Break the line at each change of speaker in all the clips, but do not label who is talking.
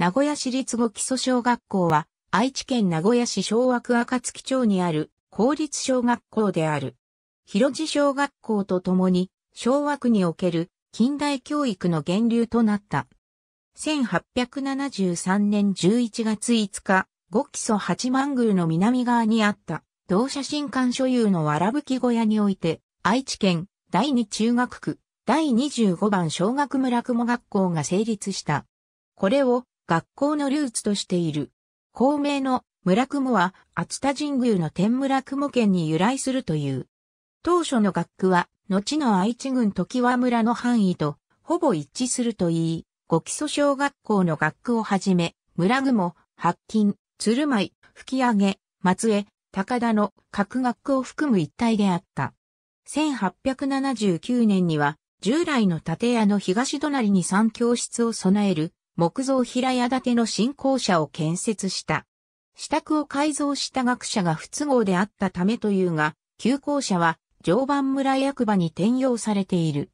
名古屋市立五基礎小学校は、愛知県名古屋市昭和区暁町にある公立小学校である。広地小学校とともに、昭和区における近代教育の源流となった。1873年11月5日、五基礎八幡宮の南側にあった、同写新館所有のわらぶき小屋において、愛知県第二中学区第25番小学村雲学校が成立した。これを学校のルーツとしている。校名の村雲は熱田神宮の天村雲県に由来するという。当初の学区は、後の愛知郡時和村の範囲と、ほぼ一致するといい、五基礎小学校の学区をはじめ、村雲、白金、鶴舞、吹上、松江、高田の各学区を含む一帯であった。1879年には、従来の建屋の東隣に3教室を備える木造平屋建ての新校舎を建設した。支度を改造した学者が不都合であったためというが、旧校舎は常磐村役場に転用されている。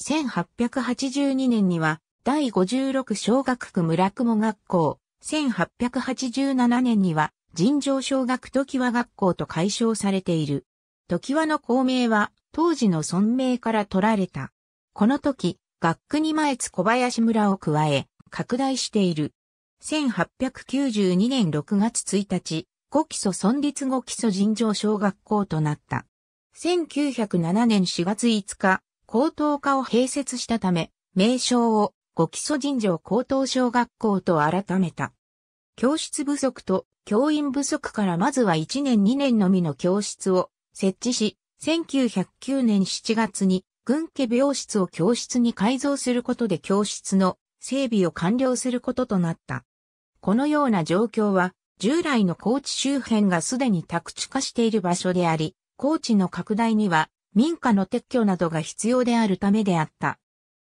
1882年には第56小学区村雲学校、1887年には尋常小学時和学校と改称されている。時和の校名は当時の村名から取られた。この時、学区に前津小林村を加え、拡大している。1892年6月1日、5基礎孫立5基礎尋常小学校となった。1907年4月5日、高等科を併設したため、名称を5基礎尋常高等小学校と改めた。教室不足と教員不足からまずは1年2年のみの教室を設置し、1909年7月に軍家病室を教室に改造することで教室の整備を完了することとなった。このような状況は、従来の高知周辺がすでに宅地化している場所であり、高知の拡大には民家の撤去などが必要であるためであった。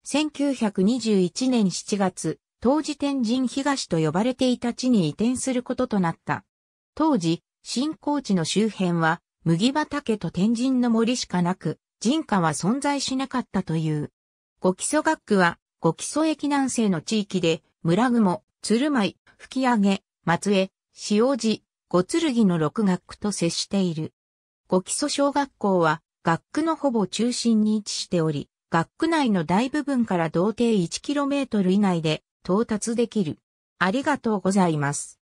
1921年7月、当時天神東と呼ばれていた地に移転することとなった。当時、新高地の周辺は麦畑と天神の森しかなく、人家は存在しなかったという。ご基礎学区は五基礎駅南西の地域で、村雲、鶴舞、吹上、松江、塩路、五剣の六学区と接している。五基礎小学校は、学区のほぼ中心に位置しており、学区内の大部分から同定 1km 以内で到達できる。ありがとうございます。